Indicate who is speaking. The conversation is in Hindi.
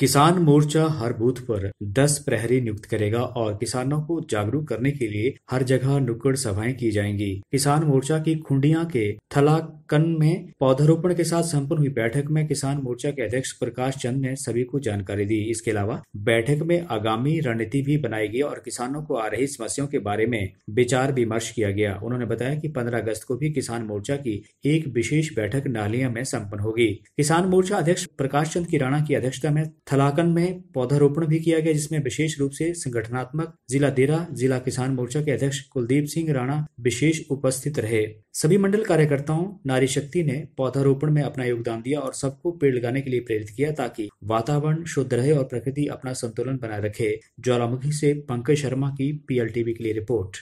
Speaker 1: किसान मोर्चा हर बूथ पर 10 प्रहरी नियुक्त करेगा और किसानों को जागरूक करने के लिए हर जगह नुक्कड़ सभाएं की जाएंगी किसान मोर्चा की खुंडिया के थलाकन में पौधारोपण के साथ संपन्न हुई बैठक में किसान मोर्चा के अध्यक्ष प्रकाश चंद ने सभी को जानकारी दी इसके अलावा बैठक में आगामी रणनीति भी बनाई गई और किसानों को आ रही समस्याओं के बारे में विचार विमर्श किया गया उन्होंने बताया की पंद्रह अगस्त को भी किसान मोर्चा की एक विशेष बैठक नालिया में सम्पन्न होगी किसान मोर्चा अध्यक्ष प्रकाश चंद की राणा की अध्यक्षता में थलाकन में पौधारोपण भी किया गया जिसमें विशेष रूप से संगठनात्मक जिला देरा जिला किसान मोर्चा के अध्यक्ष कुलदीप सिंह राणा विशेष उपस्थित रहे सभी मंडल कार्यकर्ताओं नारी शक्ति ने पौधारोपण में अपना योगदान दिया और सबको पेड़ लगाने के लिए प्रेरित किया ताकि वातावरण शुद्ध रहे और प्रकृति अपना संतुलन बनाए रखे ज्वालामुखी से पंकज शर्मा की पीएलटीवी के लिए रिपोर्ट